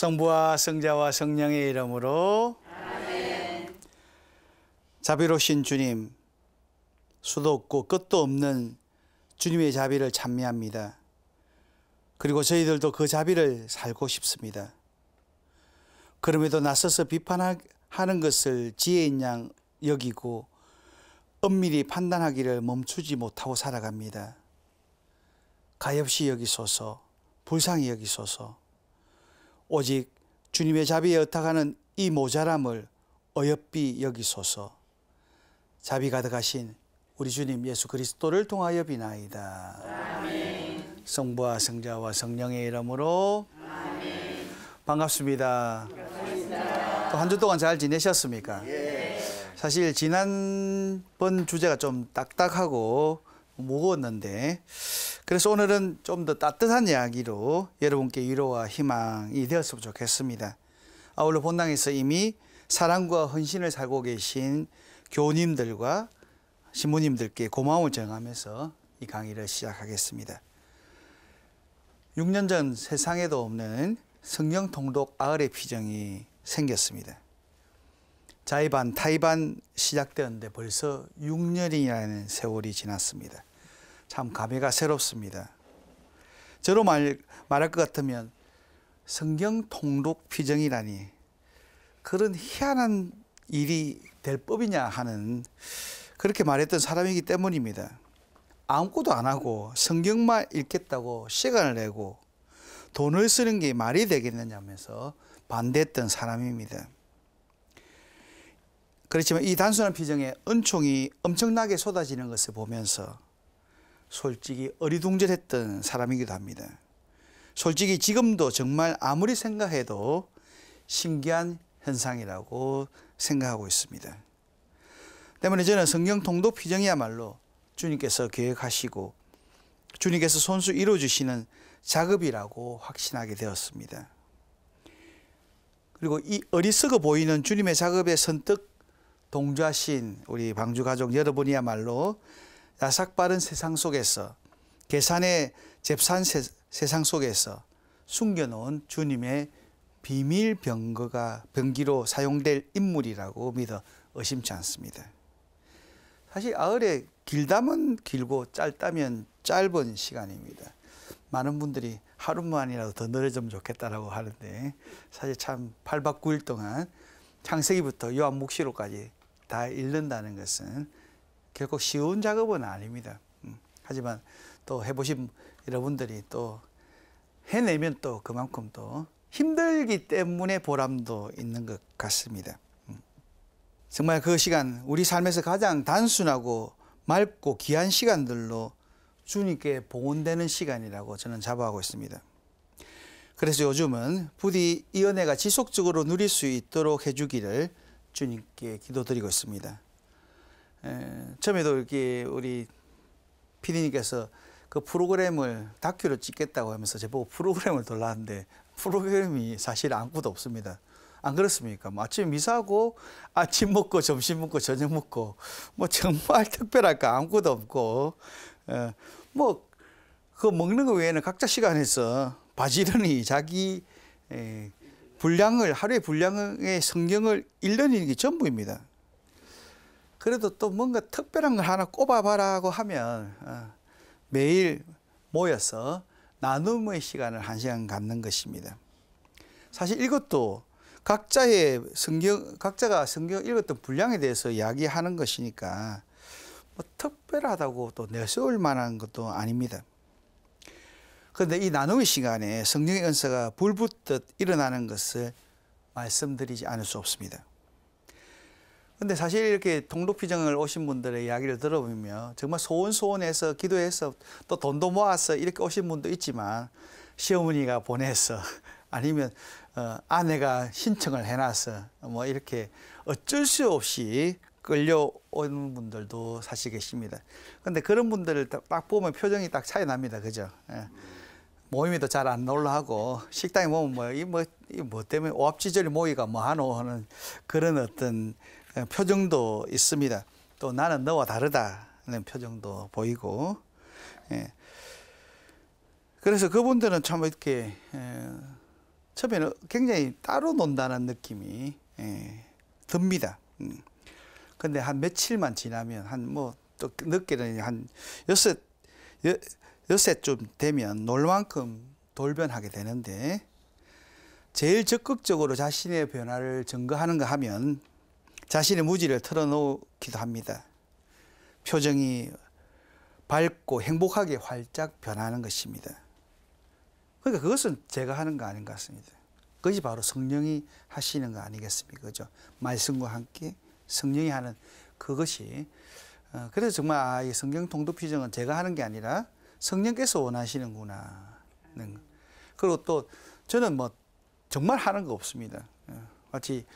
성부와 성자와 성령의 이름으로 아멘. 자비로신 주님 수도 없고 끝도 없는 주님의 자비를 찬미합니다. 그리고 저희들도 그 자비를 살고 싶습니다. 그럼에도 나서서 비판하는 것을 지혜인 양 여기고 엄밀히 판단하기를 멈추지 못하고 살아갑니다. 가엾이 여기소서, 불쌍히 여기소서, 오직 주님의 자비에 의탁하는 이 모자람을 어여삐 여기소서. 자비 가득하신 우리 주님 예수 그리스도를 통하여 비나이다. 아멘. 성부와 성자와 성령의 이름으로 아멘. 반갑습니다. 또 한 주 동안 잘 지내셨습니까? 예. 사실 지난번 주제가 좀 딱딱하고 무거웠는데 그래서 오늘은 좀 더 따뜻한 이야기로 여러분께 위로와 희망이 되었으면 좋겠습니다. 아울러 본당에서 이미 사랑과 헌신을 살고 계신 교우님들과 신부님들께 고마움을 정하면서 이 강의를 시작하겠습니다. 6년 전 세상에도 없는 성경 통독 아을의 피정이 생겼습니다. 자이반, 타이반 시작되었는데 벌써 6년이라는 세월이 지났습니다. 참 감회가 새롭습니다. 저로 말, 말할 것 같으면 성경 통독 피정이라니 그런 희한한 일이 될 법이냐 하는 그렇게 말했던 사람이기 때문입니다. 아무것도 안 하고 성경만 읽겠다고 시간을 내고 돈을 쓰는 게 말이 되겠느냐면서 반대했던 사람입니다. 그렇지만 이 단순한 피정에 은총이 엄청나게 쏟아지는 것을 보면서 솔직히 어리둥절했던 사람이기도 합니다. 솔직히 지금도 정말 아무리 생각해도 신기한 현상이라고 생각하고 있습니다. 때문에 저는 성경 통독 피정이야말로 주님께서 계획하시고 주님께서 손수 이루어주시는 작업이라고 확신하게 되었습니다. 그리고 이 어리석어 보이는 주님의 작업에 선뜻 동조하신 우리 방주 가족 여러분이야말로 야삭빠른 세상 속에서 계산의 잽산 세, 상 속에서 숨겨놓은 주님의 비밀 병거가 병기로 사용될 인물이라고 믿어 의심치 않습니다. 사실 아흘의 길다면 길고 짧다면 짧은 시간입니다. 많은 분들이 하루만이라도 더 늘어지면 좋겠다라고 하는데 사실 참 8박 9일 동안 창세기부터 요한목시로까지 다 읽는다는 것은 결국 쉬운 작업은 아닙니다. 음, 하지만 또 해보신 여러분들이 또 해내면 또 그만큼 또 힘들기 때문에 보람도 있는 것 같습니다. 음. 정말 그 시간 우리 삶에서 가장 단순하고 맑고 귀한 시간들로 주님께 봉헌되는 시간이라고 저는 자부하고 있습니다. 그래서 요즘은 부디 이 은혜가 지속적으로 누릴 수 있도록 해주기를 주님께 기도드리고 있습니다. 에, 예, 처음에도 이렇게 우리 피디님께서 그 프로그램을 다큐로 찍겠다고 하면서 제보고 프로그램을 돌라는데 프로그램이 사실 아무것도 없습니다. 안 그렇습니까? 뭐 아침 에 미사하고 아침 먹고 점심 먹고 저녁 먹고 뭐 정말 특별할 거 아무것도 없고 에, 예, 뭐그 먹는 거 외에는 각자 시간에서 바지런히 자기 에, 예, 분량을 하루의 분량의 성경을 일년이는게 전부입니다. 그래도 또 뭔가 특별한 걸 하나 꼽아봐라고 하면 어, 매일 모여서 나눔의 시간을 한 시간 갖는 것입니다. 사실 이것도 각자의 성경, 각자가 성경 읽었던 분량에 대해서 이야기하는 것이니까 뭐 특별하다고 또 내세울 만한 것도 아닙니다. 그런데 이 나눔의 시간에 성령의 은사가 불붙듯 일어나는 것을 말씀드리지 않을 수 없습니다. 근데 사실 이렇게 동록피정을 오신 분들의 이야기를 들어보면 정말 소원소원해서 기도해서 또 돈도 모아서 이렇게 오신 분도 있지만 시어머니가 보내서 아니면 어, 아내가 신청을 해놔서 뭐 이렇게 어쩔 수 없이 끌려오는 분들도 사실 계십니다. 근데 그런 분들을 딱 보면 표정이 딱 차이 납니다. 그죠? 예. 모임에도 잘 안 놀라하고 식당에 보면 뭐 이 뭐 이 뭐 때문에 오합지절이 모이가 뭐하노 하는 그런 어떤 예, 표정도 있습니다. 또 나는 너와 다르다는 표정도 보이고 예. 그래서 그분들은 참 이렇게 예, 처음에는 굉장히 따로 논다는 느낌이 예, 듭니다. 음. 근데 한 며칠만 지나면 한뭐또 늦게는 한 여섯 여, 여세쯤 되면 놀 만큼 돌변하게 되는데 제일 적극적으로 자신의 변화를 증거하는가 하면 자신의 무지를 털어놓기도 합니다. 표정이 밝고 행복하게 활짝 변하는 것입니다. 그러니까 그것은 제가 하는 거 아닌 것 같습니다. 그것이 바로 성령이 하시는 거 아니겠습니까? 그죠? 말씀과 함께 성령이 하는 그것이 어, 그래서 정말 아, 이 성경 통독 피정은 제가 하는 게 아니라 성령께서 원하시는구나. 그리고 또 저는 뭐 정말 하는 거 없습니다. 어, 마치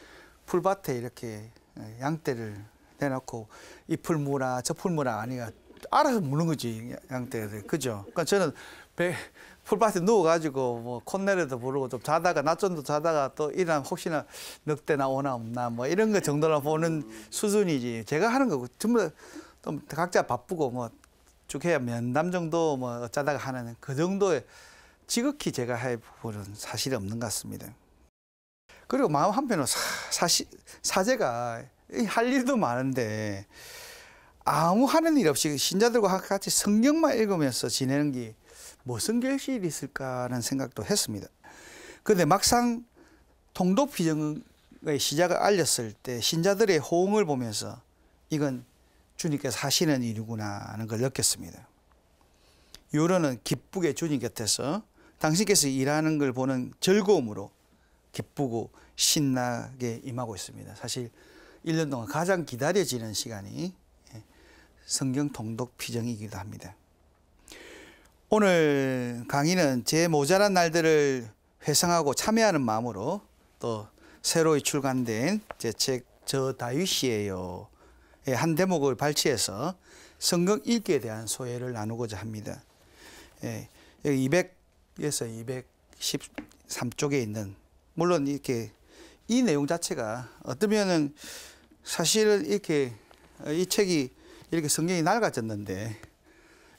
풀밭에 이렇게 예, 양떼를 내놓고 이 풀무라 저 풀무라 아니가 알아서 무는 거지 양떼들 그죠? 그러니까 저는 배, 풀밭에 누워가지고 뭐 콧내려도 부르고 좀 자다가 낮잠도 자다가 또 일어나 혹시나 늑대나 오나 없나 뭐 이런 거 정도로 보는 수준이지 제가 하는 거고 전부 좀 각자 바쁘고 뭐쭉 해야 면담 정도 뭐 어쩌다가 하는 그 정도의 지극히 제가 할 부분은 사실 없는 것 같습니다. 그리고 마음 한편으로 사, 시 사제가 할 일도 많은데 아무 하는 일 없이 신자들과 같이 성경만 읽으면서 지내는 게 무슨 결실이 있을까 하는 생각도 했습니다. 그런데 막상 통도 비정의 시작을 알렸을 때 신자들의 호응을 보면서 이건 주님께서 하시는 일이구나 하는 걸 느꼈습니다. 요런은 기쁘게 주님 곁에서 당신께서 일하는 걸 보는 즐거움으로 기쁘고 신나게 임하고 있습니다. 사실 1년 동안 가장 기다려지는 시간이 예, 성경 통독 피정이기도 합니다. 오늘 강의는 제 모자란 날들을 회상하고 참여하는 마음으로 또새로 출간된 제 책 저다윗이에요한 예, 대목을 발췌해서 성경 읽기에 대한 소회를 나누고자 합니다. 예, 200에서 213쪽에 있는 물론 이렇게 이 내용 자체가 어쩌면은 사실은 이렇게 어, 이 책이 이렇게 성경이 낡아졌는데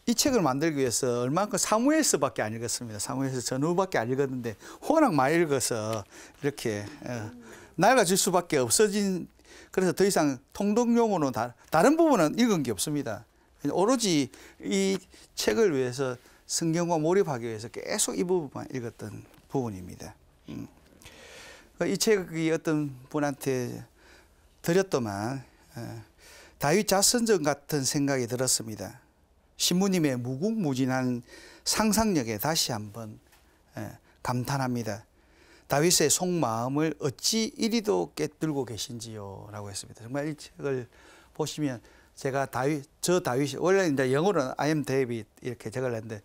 이 책을 만들기 위해서 얼마큼 사무엘서밖에 안 읽었습니다. 사무엘서 전후밖에 안 읽었는데 워낙 많이 읽어서 이렇게 어, 낡아질 수밖에 없어진 그래서 더 이상 통독 용어는 다, 다른 부분은 읽은 게 없습니다. 오로지 이 책을 위해서 성경과 몰입하기 위해서 계속 이 부분만 읽었던 부분입니다. 음. 이 책이 어떤 분한테 드렸더만 어, 다윗 자선전 같은 생각이 들었습니다. 신부님의 무궁무진한 상상력에 다시 한번 어, 감탄합니다. 다윗의 속마음을 어찌 이리도 깨뜨고 계신지요? 라고 했습니다. 정말 이 책을 보시면 제가 다윗, 저다윗 원래 이제 영어로는 I am David 이렇게 제가 했는데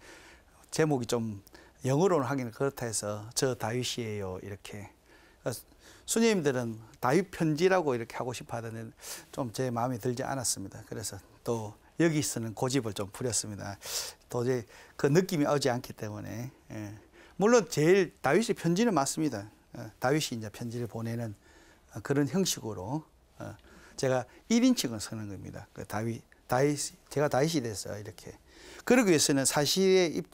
제목이 좀 영어로는 하기 그렇다 해서 저 다윗이에요. 이렇게 수녀님들은 다윗 편지라고 이렇게 하고 싶어 하더니 좀제마음에 들지 않았습니다. 그래서 또 여기 서는 고집을 좀 부렸습니다. 도저히 그 느낌이 오지 않기 때문에 예. 물론 제일 다윗의 편지는 맞습니다. 어, 다윗이 이제 편지를 보내는 그런 형식으로 어, 제가 1인칭을 쓰는 겁니다. 그 다윗 다윗 제가 다윗이 됐어요 이렇게. 그러기 위해서는 사실의 입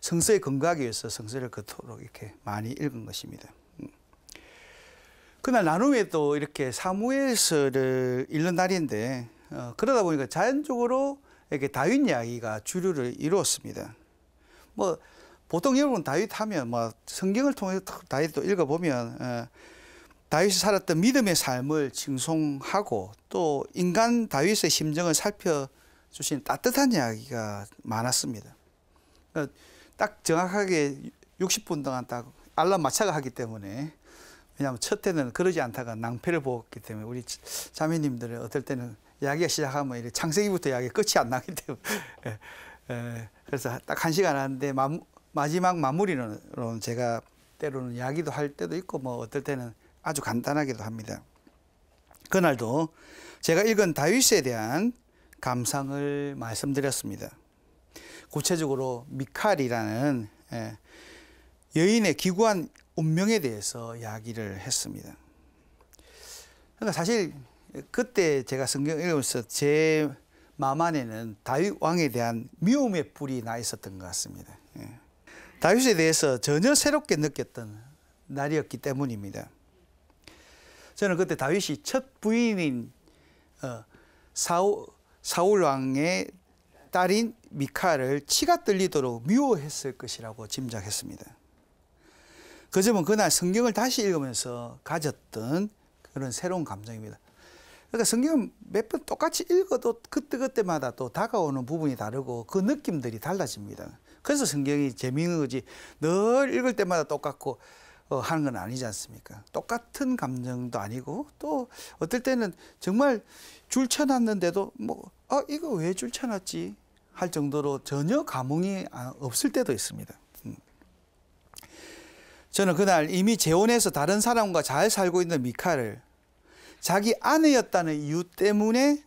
성서에 근거하기 위해서 성서를 그토록 이렇게 많이 읽은 것입니다. 그날 나눔에 또 이렇게 사무엘서를 읽는 날인데 어, 그러다 보니까 자연적으로 이렇게 다윗 이야기가 주류를 이루었습니다. 뭐 보통 여러분 다윗 하면 뭐 성경을 통해서 다윗도 읽어보면 어, 다윗이 살았던 믿음의 삶을 칭송하고 또 인간 다윗의 심정을 살펴주신 따뜻한 이야기가 많았습니다. 그러니까 딱 정확하게 60분 동안 딱 알람 마차가 하기 때문에 왜냐하면 첫 때는 그러지 않다가 낭패를 보았기 때문에 우리 자매님들은 어떨 때는 이야기가 시작하면 이렇게 창세기부터 이야기 끝이 안 나기 때문에 에, 예, 예. 그래서 딱 한 시간 하는데 마, 지막 마무리로는 제가 때로는 이야기도 할 때도 있고 뭐 어떨 때는 아주 간단하기도 합니다. 그날도 제가 읽은 다윗에 대한 감상을 말씀드렸습니다. 구체적으로 미칼이라는 예, 여인의 기구한 운명에 대해서 이야기를 했습니다. 그러니까 사실 그때 제가 성경 읽으면서 제 마음 안에는 다윗 왕에 대한 미움의 불이 나 있었던 것 같습니다. 예. 다윗에 대해서 전혀 새롭게 느꼈던 날이었기 때문입니다. 저는 그때 다윗이 첫 부인인 어, 사울 왕의 딸인 미카를 치가 떨리도록 미워했을 것이라고 짐작했습니다. 그 점은 그날 성경을 다시 읽으면서 가졌던 그런 새로운 감정입니다. 그러니까 성경 몇번 똑같이 읽어도 그때그때마다 또 다가오는 부분이 다르고 그 느낌들이 달라집니다. 그래서 성경이 재미있는 거지 늘 읽을 때마다 똑같고 어, 하는 건 아니지 않습니까? 똑같은 감정도 아니고 또 어떨 때는 정말 줄 쳐놨는데도 뭐, 아, 이거 왜줄 쳐놨지? 할 정도로 전혀 감흥이 아, 없을 때도 있습니다. 저는 그날 이미 재혼해서 다른 사람과 잘 살고 있는 미카를 자기 아내였다는 이유 때문에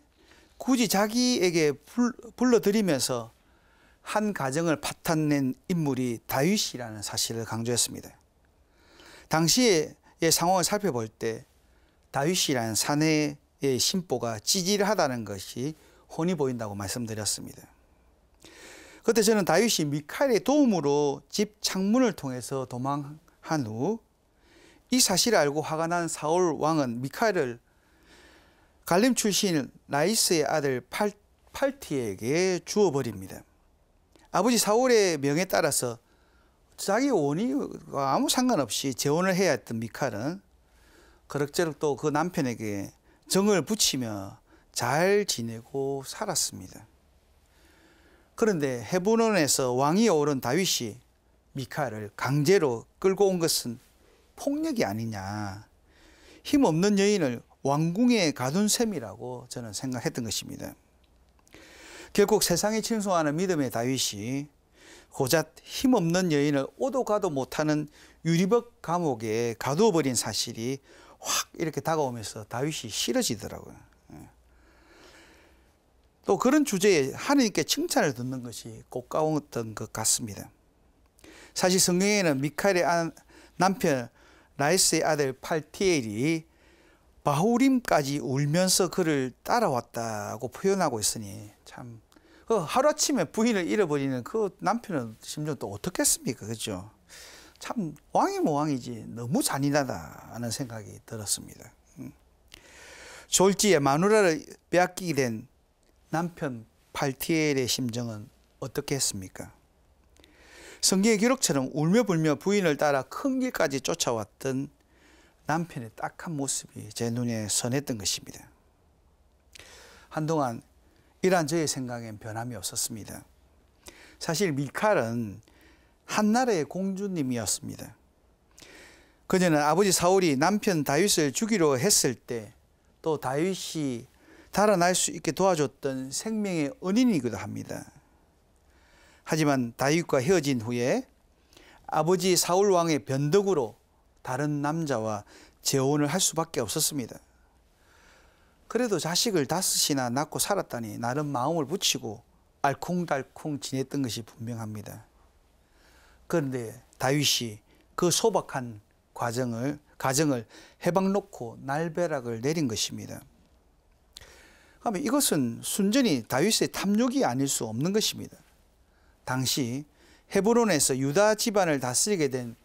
굳이 자기에게 불러들이면서 한 가정을 파탄낸 인물이 다윗이라는 사실을 강조했습니다. 당시의 상황을 살펴볼 때 다윗이라는 사내의 심보가 찌질하다는 것이 혼이 보인다고 말씀드렸습니다. 그때 저는 다윗이 미카엘의 도움으로 집 창문을 통해서 도망 한후이 사실을 알고 화가 난 사울 왕은 미카엘을 갈림 출신 라이스의 아들 팔, 팔티에게 주어버립니다. 아버지 사울의 명에 따라서 자기 원이와 아무 상관없이 재혼을 해야 했던 미칼은 그럭저럭 또 그 남편에게 정을 붙이며 잘 지내고 살았습니다. 그런데 헤브론에서 왕이 오른 다윗이 미카를 강제로 끌고 온 것은 폭력이 아니냐. 힘없는 여인을 왕궁에 가둔 셈이라고 저는 생각했던 것입니다. 결국 세상에 칭송하는 믿음의 다윗이 고작 힘없는 여인을 오도 가도 못하는 유리벽 감옥에 가두어버린 사실이 확 이렇게 다가오면서 다윗이 싫어지더라고요. 또 그런 주제에 하느님께 칭찬을 듣는 것이 고까웠던 것 같습니다. 사실 성경에는 미카엘의 아, 남편 라이스의 아들 팔티엘이 바후림까지 울면서 그를 따라왔다고 표현하고 있으니 참 그 하루아침에 부인을 잃어버리는 그 남편은 심지어 또 어떻겠습니까 그죠 참 왕이 뭐 왕이지 너무 잔인하다 하는 생각이 들었습니다 음. 졸지에 마누라를 빼앗기게 된 남편 팔티엘의 심정은 어떻게 했습니까 성경의 기록처럼 울며불며 부인을 따라 큰 길까지 쫓아왔던 남편의 딱한 모습이 제 눈에 선했던 것입니다. 한동안 이러한 저의 생각엔 변함이 없었습니다. 사실 미칼은 한나라의 공주님이었습니다. 그녀는 아버지 사울이 남편 다윗을 죽이려 했을 때 또 다윗이 달아날 수 있게 도와줬던 생명의 은인이기도 합니다. 하지만 다윗과 헤어진 후에 아버지 사울 왕의 변덕으로 다른 남자와 재혼을 할 수밖에 없었습니다. 그래도 자식을 다섯이나 낳고 살았다니 나름 마음을 붙이고 알콩달콩 지냈던 것이 분명합니다. 그런데 다윗이 그 소박한 과정을 가정을 해방 놓고 날벼락을 내린 것입니다. 그러면 이것은 순전히 다윗의 탐욕이 아닐 수 없는 것입니다. 당시 헤브론에서 유다 집안을 다스리게 된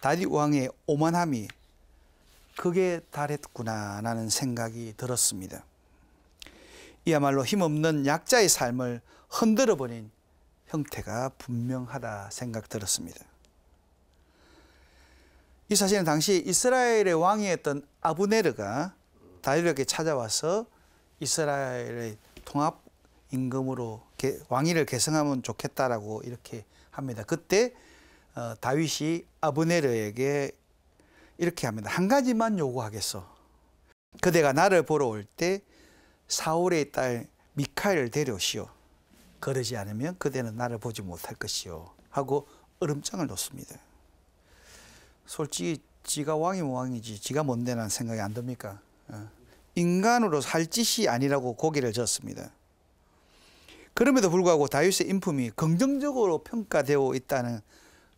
다윗 왕의 오만함이 그게 달했구나라는 생각이 들었습니다. 이야말로 힘없는 약자의 삶을 흔들어버린 형태가 분명하다 생각 들었습니다. 이 사실은 당시 이스라엘의 왕이었던 아브네르가 다윗에게 찾아와서 이스라엘의 통합 임금으로 왕위를 계승하면 좋겠다라고 이렇게 합니다. 그때 어, 다윗이 아브네르에게 이렇게 합니다. 한 가지만 요구하겠어. 그대가 나를 보러 올 때 사울의 딸 미카엘 데려오시오. 그러지 않으면 그대는 나를 보지 못할 것이요. 하고 얼음장을 놓습니다. 솔직히 지가 왕이면 뭐 왕이지 지가 뭔데 난 생각이 안 듭니까? 어. 인간으로 살 짓이 아니라고 고개를 졌습니다. 그럼에도 불구하고 다윗의 인품이 긍정적으로 평가되어 있다는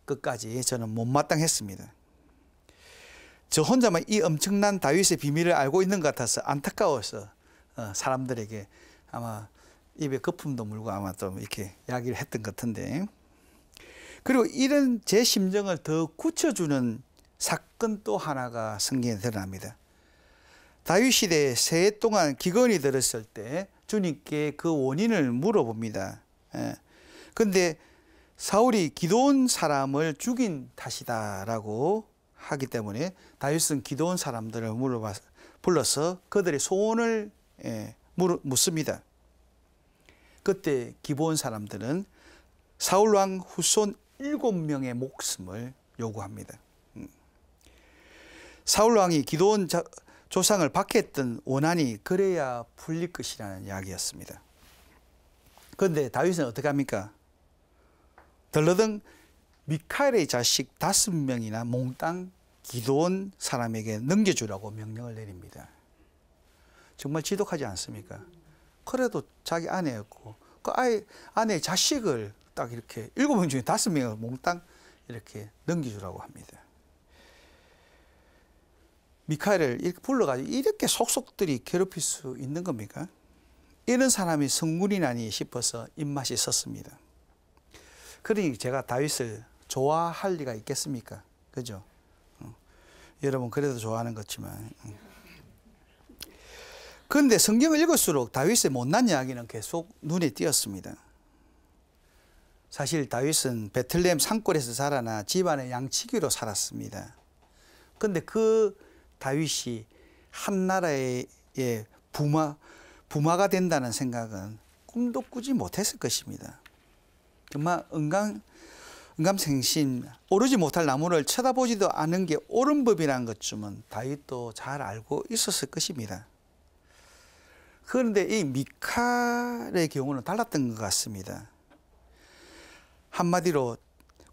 것까지 저는 못마땅했습니다. 저 혼자만 이 엄청난 다윗의 비밀을 알고 있는 것 같아서 안타까워서 어, 사람들에게 아마 입에 거품도 물고 아마 좀 이렇게 이야기를 했던 것 같은데 그리고 이런 제 심정을 더 굳혀주는 사건 또 하나가 성경에 드러납니다. 다윗 시대에 세해 동안 기건이 들었을 때 주님께 그 원인을 물어봅니다. 그런데 예. 사울이 기도온 사람을 죽인 탓이다라고 하기 때문에 다윗은 기도온 사람들을 물어봐 불러서 그들의 소원을 예, 묻습니다. 그때 기본 사람들은 사울 왕 후손 일 명의 목숨을 요구합니다. 음. 사울 왕이 기도온 조상을 박해했던 원한이 그래야 풀릴 것이라는 이야기였습니다. 그런데 다윗은 어떻게 합니까? 덜러덩 미카엘의 자식 다섯 명이나 몽땅 기도온 사람에게 넘겨주라고 명령을 내립니다. 정말 지독하지 않습니까? 그래도 자기 아내였고 그 아이 아내의 자식을 딱 이렇게 일곱 명 중에 다섯 명을 몽땅 이렇게 넘겨주라고 합니다. 미카엘을 이렇게 불러가지고 이렇게 속속들이 괴롭힐 수 있는 겁니까? 이런 사람이 성군이나니 싶어서 입맛이 섰습니다. 그러니 제가 다윗을 좋아할 리가 있겠습니까? 그죠? 어. 여러분 그래도 좋아하는 것지만. 어. 그런데 성경을 읽을수록 다윗의 못난 이야기는 계속 눈에 띄었습니다. 사실 다윗은 베틀렘 산골에서 살아나 집안의 양치기로 살았습니다. 근데 그 다윗이 한 나라의 부마 부마가 된다는 생각은 꿈도 꾸지 못했을 것입니다. 정말 은강 은감생심 오르지 못할 나무를 쳐다보지도 않은 게 옳은 법이라는 것쯤은 다윗도 잘 알고 있었을 것입니다. 그런데 이 미칼의 경우는 달랐던 것 같습니다. 한마디로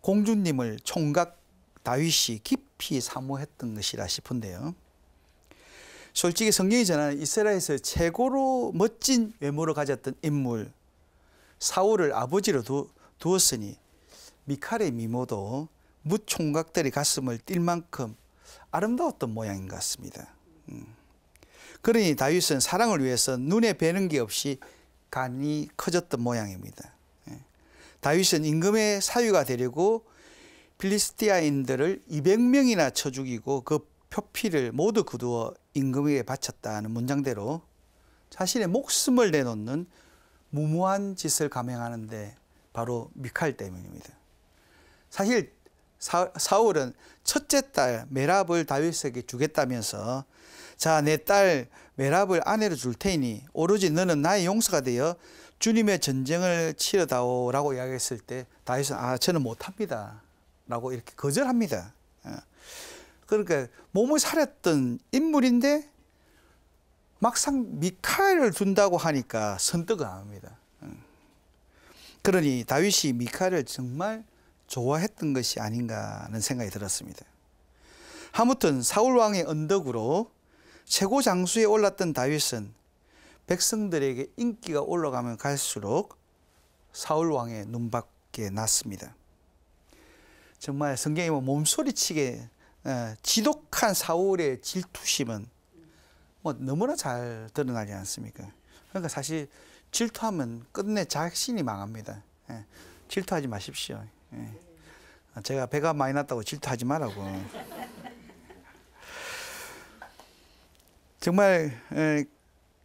공주님을 총각 다윗이 깊 깊이 사모했던 것이라 싶은데요. 솔직히 성경이 전하는 이스라엘에서 최고로 멋진 외모를 가졌던 인물 사울을 아버지로 두, 었으니 미칼의 미모도 무총각들의 가슴을 뛸 만큼 아름다웠던 모양인 것 같습니다. 음. 그러니 다윗은 사랑을 위해서 눈에 뵈는 게 없이 간이 커졌던 모양입니다. 예. 다윗은 임금의 사유가 되려고 필리스티아인들을 200명이나 쳐 죽이고 그 표피를 모두 거두어 임금에게 바쳤다는 문장대로 자신의 목숨을 내놓는 무모한 짓을 감행하는데 바로 미칼 때문입니다. 사실 사, 울은 첫째 딸 메랍을 다윗에게 주겠다면서 자 내 딸 메랍을 아내로 줄 테니 오로지 너는 나의 용서가 되어 주님의 전쟁을 치러다오라고 이야기했을 때 다윗은 아 저는 못합니다. 라고 이렇게 거절합니다. 예. 그러니까 몸을 사렸던 인물인데 막상 미카엘을 둔다고 하니까 선뜻안 합니다. 예. 그러니 다윗이 미카엘을 정말 좋아했던 것이 아닌가 하는 생각이 들었습니다. 아무튼 사울 왕의 언덕으로 최고 장수에 올랐던 다윗은 백성들에게 인기가 올라가면 갈수록 사울 왕의 눈밖에 났습니다. 정말 성경이뭐 몸소리치게 예, 지독한 사울의 질투심은 뭐 너무나 잘 드러나지 않습니까? 그러니까 사실 질투하면 끝내 자신이 망합니다. 예, 질투하지 마십시오. 예. 제가 배가 많이 났다고 질투하지 말라고. 정말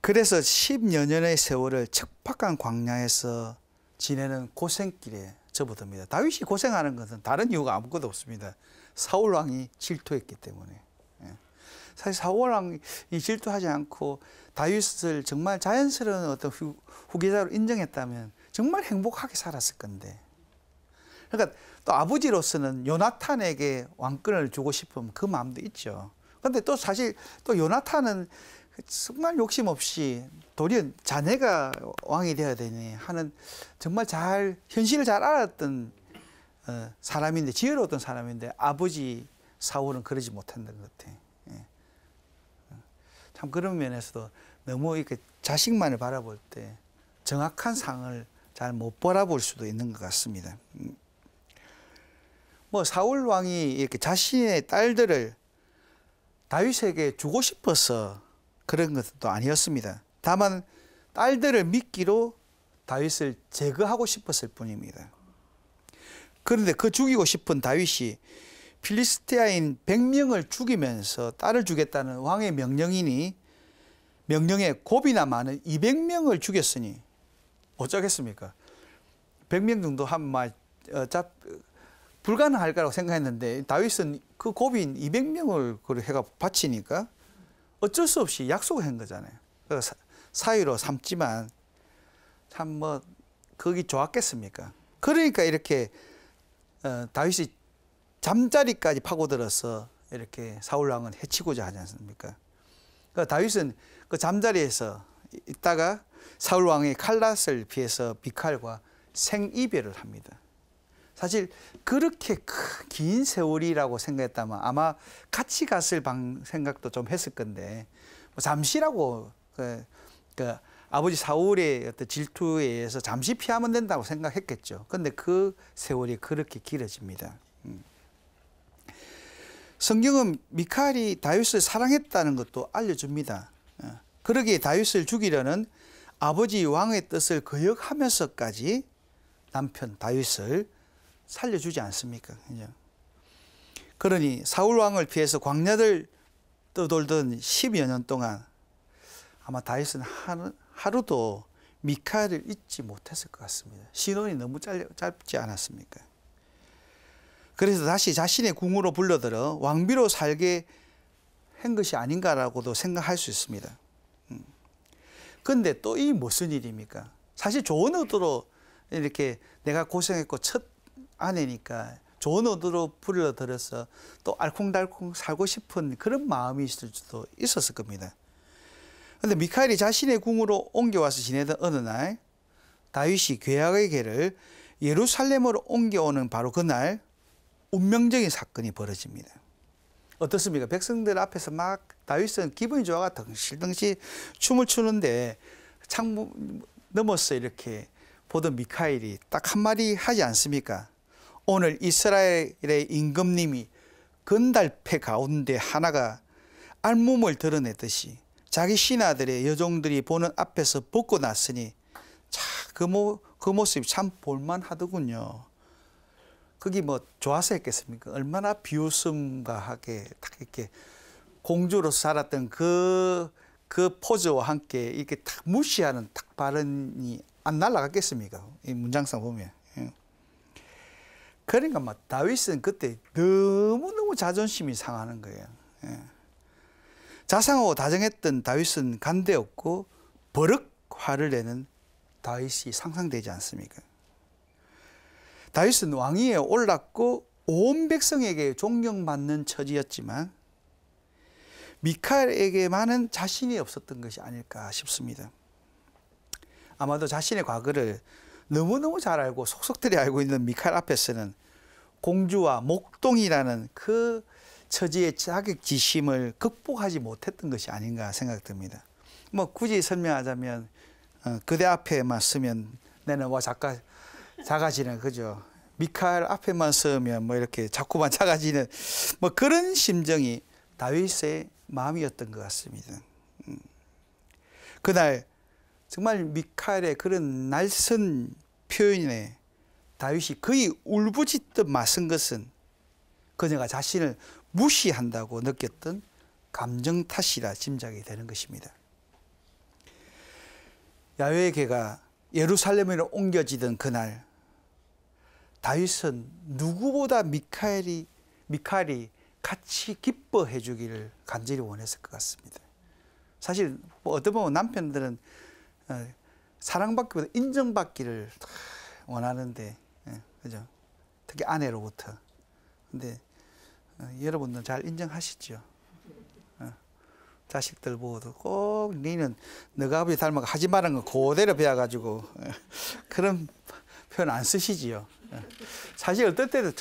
그래서 십여 년의 세월을 척박한 광야에서 지내는 고생길에 접어듭니다. 다윗이 고생하는 것은 다른 이유가 아무것도 없습니다. 사울 왕이 질투했기 때문에. 예. 사실 사울 왕이 질투하지 않고 다윗을 정말 자연스러운 어떤 후계자로 인정했다면 정말 행복하게 살았을 건데. 그러니까 또 아버지로서는 요나탄에게 왕권을 주고 싶은그 마음도 있죠. 근데 또 사실 또 요나탄은 정말 욕심 없이 도리어 자네가 왕이 되어야 되니 하는 정말 잘 현실을 잘 알았던 어, 사람인데 지혜로웠던 사람인데 아버지 사울은 그러지 못한다것 같아. 예. 참 그런 면에서도 너무 이렇게 자식만을 바라볼 때 정확한 상을 잘 못 바라볼 수도 있는 것 같습니다. 음. 뭐 사울 왕이 이렇게 자신의 딸들을 다윗에게 주고 싶어서 그런 것도 아니었습니다. 다만 딸들을 믿기로 다윗을 제거하고 싶었을 뿐입니다. 그런데 그 죽이고 싶은 다윗이 필리스티아인 100명을 죽이면서 딸을 주겠다는 왕의 명령이니 명령에 고비나 많은 200명을 죽였으니 어쩌겠습니까? 100명 정도 한말 어, 잡, 불가능할 거라고 생각했는데 다윗은 그고비 200명을 그걸 해가 바치니까 어쩔 수 없이 약속을 한 거잖아요. 사유로 삼지만 참 뭐 거기 좋았겠습니까? 그러니까 이렇게 어, 다윗이 잠자리까지 파고들어서 이렇게 사울 왕은 해치고자 하지 않습니까? 그 다윗은 그 잠자리에서 있다가 사울 왕의 칼랏을 피해서 비칼과 생이별을 합니다. 사실 그렇게 긴 세월이라고 생각했다면 아마 같이 갔을 방 생각도 좀 했을 건데 뭐 잠시라고 그 그러니까 아버지 사울의 어떤 질투에 의해서 잠시 피하면 된다고 생각했겠죠. 근데 그 세월이 그렇게 길어집니다. 음. 성경은 미칼이 다윗을 사랑했다는 것도 알려줍니다. 어. 그러기에 다윗을 죽이려는 아버지 왕의 뜻을 거역하면서까지 남편 다윗을 살려주지 않습니까? 그죠? 그러니 사울 왕을 피해서 광야를 떠돌던 10여 년 동안 아마 다윗은 하루, 하루도 미카엘을 잊지 못했을 것 같습니다. 신혼이 너무 짧, 짧지 않았습니까? 그래서 다시 자신의 궁으로 불러들어 왕비로 살게 한 것이 아닌가라고도 생각할 수 있습니다. 음. 근데 또 이 무슨 일입니까? 사실 좋은 의도로 이렇게 내가 고생했고 첫 아내니까 좋은 의도로 불러들여서 또 알콩달콩 살고 싶은 그런 마음이 있을 수도 있었을 겁니다. 그런데 미카엘이 자신의 궁으로 옮겨와서 지내던 어느 날 다윗이 괴약의 개를 예루살렘으로 옮겨오는 바로 그날 운명적인 사건이 벌어집니다. 어떻습니까? 백성들 앞에서 막 다윗은 기분이 좋아가 덩실덩실 춤을 추는데 창문 넘어서 이렇게 보던 미카엘이 딱 한마디 하지 않습니까? 오늘 이스라엘의 임금님이 건달패 가운데 하나가 알몸을 드러냈듯이 자기 신하들의 여종들이 보는 앞에서 벗고났으니 그, 그 모습이 참 볼만하더군요. 그게 뭐 좋아서 했겠습니까? 얼마나 비웃음과 하게 딱 이렇게 공주로 살았던 그, 그 포즈와 함께 이렇게 딱 무시하는 딱 발언이 안 날라갔겠습니까? 이 문장상 보면. 예. 그러니까 막 뭐 다윗은 그때 너무너무 자존심이 상하는 거예요. 예. 자상하고 다정했던 다윗은 간대없고 버럭 화를 내는 다윗이 상상되지 않습니까? 다윗은 왕위에 올랐고 온 백성에게 존경받는 처지였지만 미카엘에게만은 자신이 없었던 것이 아닐까 싶습니다. 아마도 자신의 과거를 너무너무 잘 알고 속속들이 알고 있는 미카엘 앞에서는 공주와 목동이라는 그 처지의 자격지심을 극복하지 못했던 것이 아닌가 생각됩니다. 뭐 굳이 설명하자면 어, 그대 앞에만 쓰면 내는 와 작가 작아지는 그죠. 미카엘 앞에만 쓰면 뭐 이렇게 자꾸만 작아지는 뭐 그런 심정이 다윗의 마음이었던 것 같습니다. 음. 그날 정말 미카엘의 그런 날선 표현에 다윗이 거의 울부짖듯 맞선 것은 그녀가 자신을 무시한다고 느꼈던 감정 탓이라 짐작이 되는 것입니다. 야외의 개가 예루살렘으로 옮겨지던 그날 다윗은 누구보다 미카엘이 미칼이 같이 기뻐해 주기를 간절히 원했을 것 같습니다. 사실 뭐 어떤 보면 남편들은 어, 사랑받기보다 인정받기를 원하는데 예, 그죠? 특히 아내로부터. 근데 어, 여러분들 잘 인정하시죠? 어, 자식들 보고도 꼭 니는 너가 아버지 닮아가 하지 말은 거 그대로 배워가지고 어, 그런 표현 안 쓰시지요. 사실 어떨 때도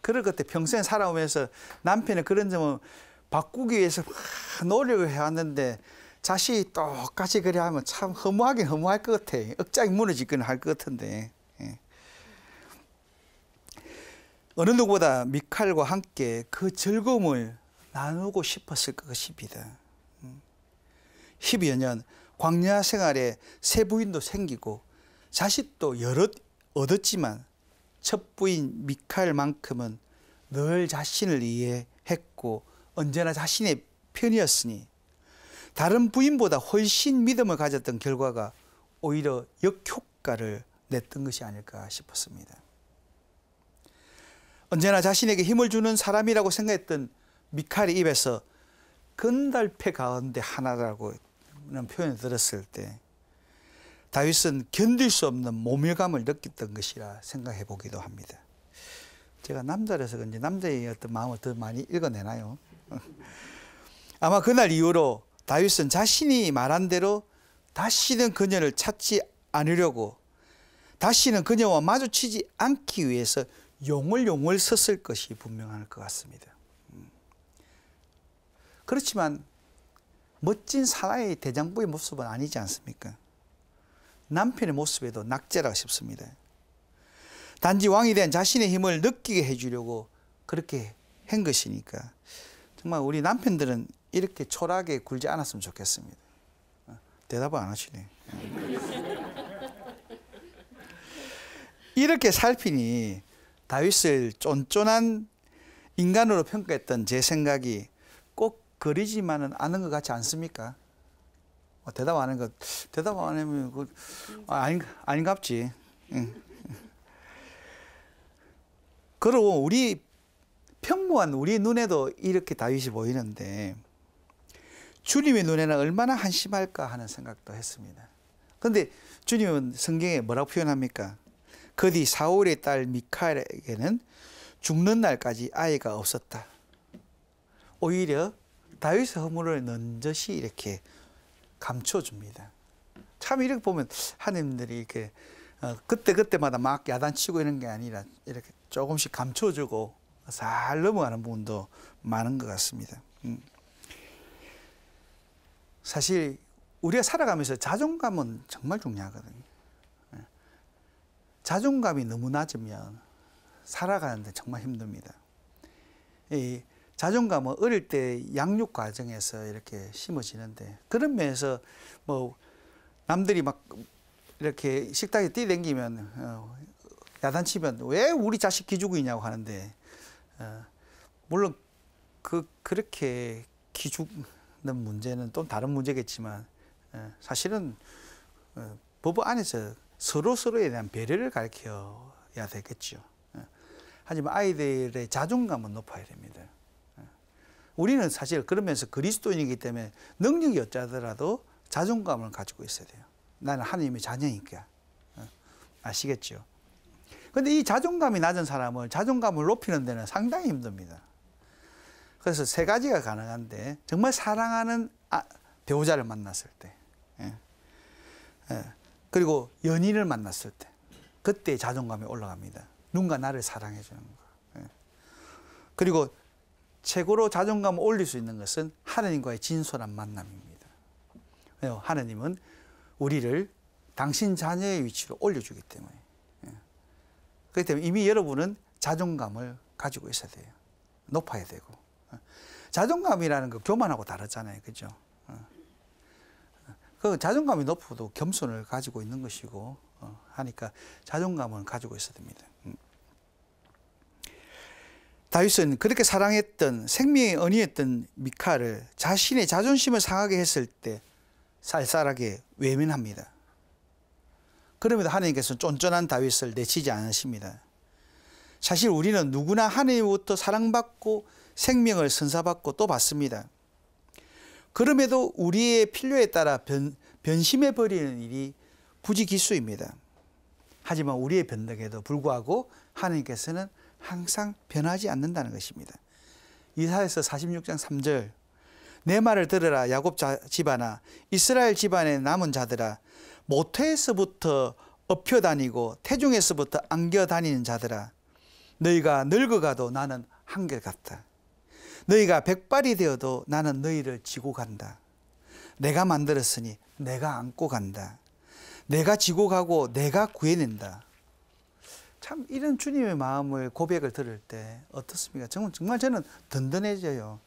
그럴 것같 평생 살아오면서 남편의 그런 점을 바꾸기 위해서 노력을 해왔는데 자식이 똑같이 그래 하면 참 허무하긴 허무할 것 같아. 억장이 무너지긴 할 것 같은데. 어느 누구보다 미칼과 함께 그 즐거움을 나누고 싶었을 것입니다. 12여 음. 년 광야 생활에 새 부인도 생기고 자식도 여럿 얻었지만 첫 부인 미칼만큼은 늘 자신을 이해했고 언제나 자신의 편이었으니 다른 부인보다 훨씬 믿음을 가졌던 결과가 오히려 역효과를 냈던 것이 아닐까 싶었습니다. 언제나 자신에게 힘을 주는 사람이라고 생각했던 미칼이 입에서 근달패 가운데 하나라고 표현을 들었을 때 다윗은 견딜 수 없는 모멸감을 느꼈던 것이라 생각해 보기도 합니다. 제가 남자라서 그런지 남자의 어떤 마음을 더 많이 읽어내나요? 아마 그날 이후로 다윗은 자신이 말한 대로 다시는 그녀를 찾지 않으려고 다시는 그녀와 마주치지 않기 위해서 용을 용을 썼을 것이 분명할 것 같습니다. 음. 그렇지만 멋진 사나이 대장부의 모습은 아니지 않습니까? 남편의 모습에도 낙제라 싶습니다. 단지 왕에 대 자신의 힘을 느끼게 해주려고 그렇게 한 것이니까 정말 우리 남편들은 이렇게 초라하게 굴지 않았으면 좋겠습니다. 어, 대답을 안 하시네. 이렇게 살피니 다윗을 쫀쫀한 인간으로 평가했던 제 생각이 꼭 그리지만은 않은 것 같지 않습니까? 뭐 대답 안 하는 것, 대답 안 하면 그 아, 아닌 아닌갑지. 응. 그러고 우리 평범한 우리 눈에도 이렇게 다윗이 보이는데 주님의 눈에는 얼마나 한심할까 하는 생각도 했습니다. 그런데 주님은 성경에 뭐라고 표현합니까? 그뒤 사울의 딸 미카엘에게는 죽는 날까지 아이가 없었다. 오히려 다윗의 허물을 넌저시 이렇게 감춰줍니다. 참 이렇게 보면 하나님들이 이렇게 어, 그때 그때마다 막 야단치고 이런 게 아니라 이렇게 조금씩 감춰주고 잘 넘어가는 부분도 많은 것 같습니다. 음. 사실 우리가 살아가면서 자존감은 정말 중요하거든요. 자존감이 너무 낮으면 살아가는데 정말 힘듭니다. 이 자존감은 어릴 때 양육 과정에서 이렇게 심어지는데 그런 면에서 뭐 남들이 막 이렇게 식당에 뛰댕기면 어, 야단치면 왜 우리 자식 기죽이냐고 하는데 어, 물론 그 그렇게 기죽는 문제는 또 다른 문제겠지만 어, 사실은 법 안에서 서로 서로에 대한 배려를 가르쳐야 되겠죠. 예. 하지만 아이들의 자존감은 높아야 됩니다. 예. 우리는 사실 그러면서 그리스도인이기 때문에 능력이 어쩌더라도 자존감을 가지고 있어야 돼요. 나는 하나님의 자녀니까. 예. 아시겠죠? 근데 이 자존감이 낮은 사람은 자존감을 높이는 데는 상당히 힘듭니다. 그래서 세 가지가 가능한데 정말 사랑하는 아, 배우자를 만났을 때 그리고 연인을 만났을 때 그때 자존감이 올라갑니다. 누군가 나를 사랑해 주는 거. 예. 그리고 최고로 자존감을 올릴 수 있는 것은 하나님과의 진솔한 만남입니다. 하나님은 우리를 당신 자녀의 위치로 올려주기 때문에. 예. 그렇기 때문에 이미 여러분은 자존감을 가지고 있어야 돼요. 높아야 되고. 예. 자존감이라는 거 교만하고 다르잖아요. 그죠? 그 자존감이 높아도 겸손을 가지고 있는 것이고 어, 하니까 자존감은 가지고 있어야 됩니다. 음. 다윗은 그렇게 사랑했던 생명의 언니였던 미카를 자신의 자존심을 상하게 했을 때 쌀쌀하게 외면합니다. 그럼에도 하나님께서는 쫀쫀한 다윗을 내치지 않으십니다. 사실 우리는 누구나 하나님부터 사랑받고 생명을 선사받고 또 받습니다. 그럼에도 우리의 필요에 따라 변, 변심해 버리는 일이 부지기수입니다. 하지만 우리의 변덕에도 불구하고 하나님께서는 항상 변하지 않는다는 것입니다. 이사에서 46장 3절 내 말을 들으라 야곱 집안아 이스라엘 집안의 남은 자들아 모태에서부터 업혀 다니고 태중에서부터 안겨 다니는 자들아 너희가 늙어가도 나는 한결같다. 너희가 백발이 되어도 나는 너희를 지고 간다. 내가 만들었으니 내가 안고 간다. 내가 지고 가고 내가 구해낸다. 참 이런 주님의 마음을 고백을 들을 때 어떻습니까? 정말, 정말 저는 든든해져요.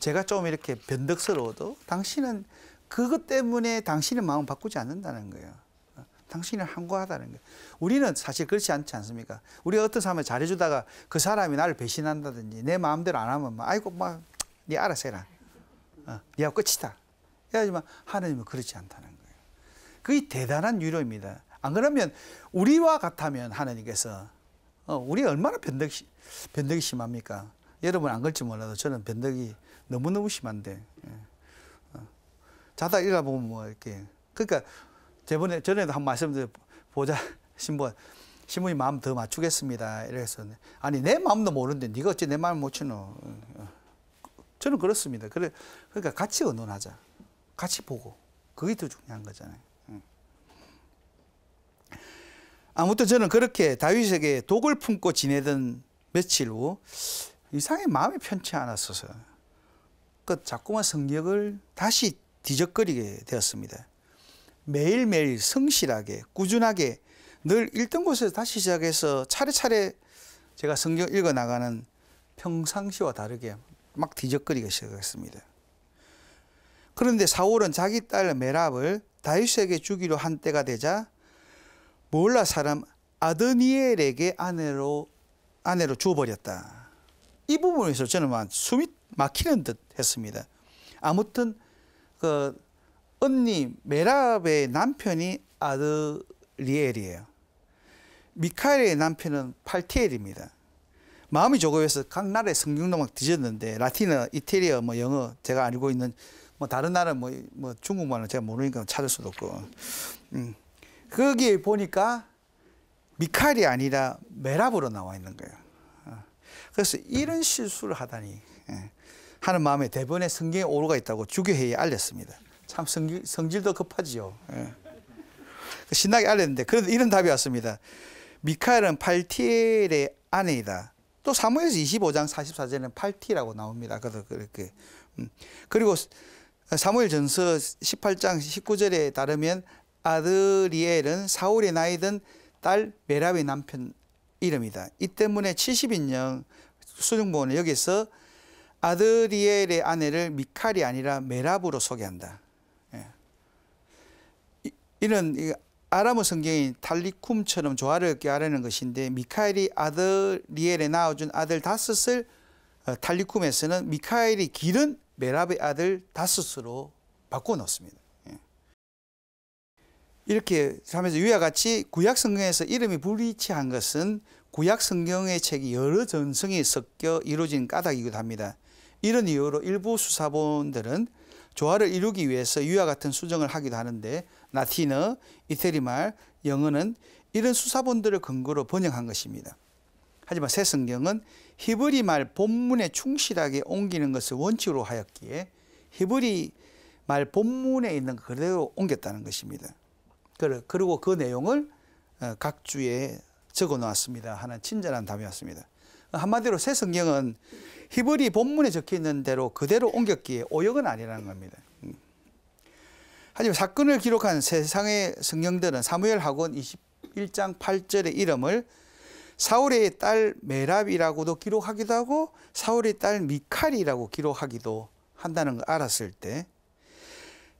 제가 좀 이렇게 변덕스러워도 당신은 그것 때문에 당신의 마음 을 바꾸지 않는다는 거예요. 당신이 항구하다는 거예요. 우리는 사실 그렇지 않지 않습니까? 우리가 어떤 사람을 잘해주다가 그 사람이 나를 배신한다든지 내 마음대로 안 하면 막, 뭐, 아이고, 막, 뭐, 네 알아서 해라. 어, 네가 끝이다. 하지만 하나님은 그렇지 않다는 거예요. 그게 대단한 유료입니다. 안 그러면 우리와 같으면 하나님께서 어, 우리 얼마나 변덕이, 변덕이 심합니까? 여러분 안그럴지 몰라도 저는 변덕이 너무너무 심한데 예. 어. 자다 일어보면 뭐 이렇게 그러니까 저번에 전에도 한말씀드 보자 신부 신부님 마음 더 맞추겠습니다. 이래서 아니 내 마음도 모르는데 네가 어찌 내 마음을 못 추노? 어, 어. 저는 그렇습니다. 그래 그러니까 같이 의논하자. 같이 보고 그게 더 중요한 거잖아요. 아무튼 저는 그렇게 다윗에게 독을 품고 지내던 며칠 후이상하 마음이 편치 않았어서 그 자꾸만 성격을 다시 뒤적거리게 되었습니다. 매일매일 성실하게 꾸준하게 늘 읽던 곳에서 다시 시작해서 차례차례 제가 성경 읽어 나가는 평상시와 다르게 막 뒤적거리기 시작했습니다. 그런데 사울은 자기 딸 메랍을 다윗에게 주기로 한 때가 되자 몰라 사람 아드니엘에게 아내로 아내로 주어버렸다. 이 부분에서 저는 막 숨이 막히는 듯 했습니다. 아무튼 그 언니 메랍의 남편이 아르리엘이에요 미카엘의 남편은 팔티엘입니다. 마음이 조급해서 각 나라의 성경도막 뒤졌는데 라틴어, 이태리어, 뭐 영어 제가 알고 있는 뭐 다른 나라 뭐, 뭐 중국말은 제가 모르니까 찾을 수도 없고 음. 거기에 보니까 미카엘이 아니라 메랍으로 나와 있는 거예요. 어. 그래서 이런 실수를 하다니 예. 하는 마음에 대번에 성경에 오류가 있다고 주교회에 알렸습니다. 참 성질, 성질도 급하지요. 예. 그 신나게 알렸는데 그런데 이런 답이 왔습니다. 미카엘은 팔티엘의 아내이다. 또 사무엘서 25장 44절에는 팔티라고 나옵니다. 그렇게 음. 그리고 사무엘 전서 18장 19절에 따르면 아드리엘은 사울의 나이든 딸 메랍의 남편 이름이다. 이 때문에 70인령 수중보는 여기서 아드리엘의 아내를 미칼이 아니라 메랍으로 소개한다. 이는 아람어 성경인 탈리쿰처럼 조화를 얻게 하려는 것인데 미카엘이 아들 리엘에 낳아준 아들 다섯을 탈리쿰에서는 어, 미카엘이 길은 메랍의 아들 다섯으로 바꿔놓습니다. 예. 이렇게 하면서 위와 같이 구약 성경에서 이름이 불일치한 것은 구약 성경의 책이 여러 전성이 섞여 이루어진 까닭이기도 합니다. 이런 이유로 일부 수사본들은 조화를 이루기 위해서 유아 같은 수정을 하기도 하는데 나티너, 이태리말, 영어는 이런 수사본들을 근거로 번역한 것입니다. 하지만 새 성경은 히브리말 본문에 충실하게 옮기는 것을 원칙으로 하였기에 히브리말 본문에 있는 그대로 옮겼다는 것입니다. 그리고 그 내용을 어, 각 주에 적어 놓았습니다. 하는 친절한 답이었습니다. 한마디로 새 성경은 히브리 본문에 적혀 있는 대로 그대로 옮겼기에 오역은 아니라는 겁니다. 하지만 사건을 기록한 세상의 성령들은 사무엘 학원 21장 8절의 이름을 사울의 딸 메랍이라고도 기록하기도 하고 사울의 딸 미칼이라고 기록하기도 한다는 걸 알았을 때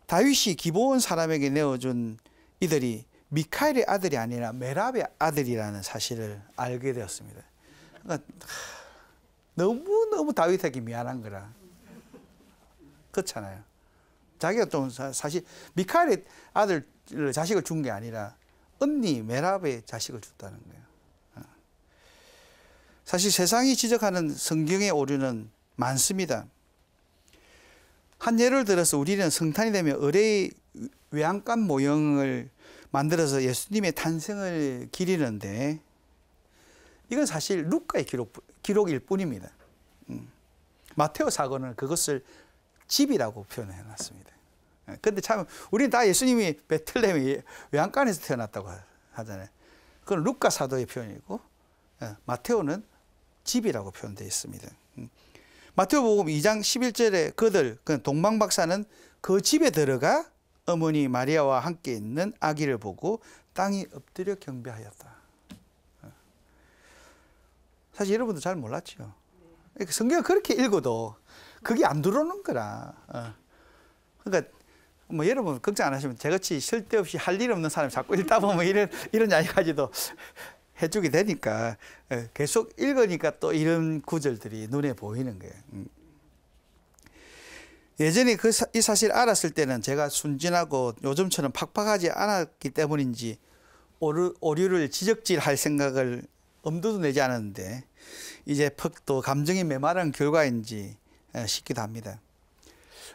다윗이 기본 사람에게 내어준 이들이 미카엘의 아들이 아니라 메랍의 아들이라는 사실을 알게 되었습니다. 그러니까 너무너무 다윗에게 미안한 거라. 그렇잖아요. 자기가 또 사실 미카엘의 아들 자식을 준 게 아니라 언니 메랍의 자식을 줬다는 거예요. 어. 사실 세상이 지적하는 성경의 오류는 많습니다. 한 예를 들어서 우리는 성탄이 되면 의뢰의 외양간 모형을 만들어서 예수님의 탄생을 기리는데 이건 사실 루카의 기록, 기록일 뿐입니다. 음. 마테오 사건은 그것을 집이라고 표현해 놨습니다. 예, 근데 참, 우리는 다 예수님이 베틀렘의 외양간에서 태어났다고 하잖아요. 그건 루카 사도의 표현이고, 예, 마테오는 집이라고 표현되어 있습니다. 음. 마태오복음 2장 11절에 그들 그 동방 박사는 그 집에 들어가 어머니 마리아와 함께 있는 아기를 보고 땅이 엎드려 경배하였다. 예. 사실 여러분도 잘 몰랐죠. 네. 성경 그렇게 읽어도 그게 안 들어오는 거라. 어. 그러니까 뭐 여러분 걱정 안 하시면 저같이 쓸데없이 할 일 없는 사람 자꾸 읽다 보면 이런 이런 이야기까지도 해주게 되니까 어, 계속 읽으니까 또 이런 구절들이 눈에 보이는 거예요. 음. 예전에 그 이 사실 알았을 때는 제가 순진하고 요즘처럼 팍팍하지 않았기 때문인지 오류, 오류를 지적질할 생각을 엄두도 내지 않았는데 이제 퍽도 감정이 메마른 결과인지 예, 싶기도 합니다.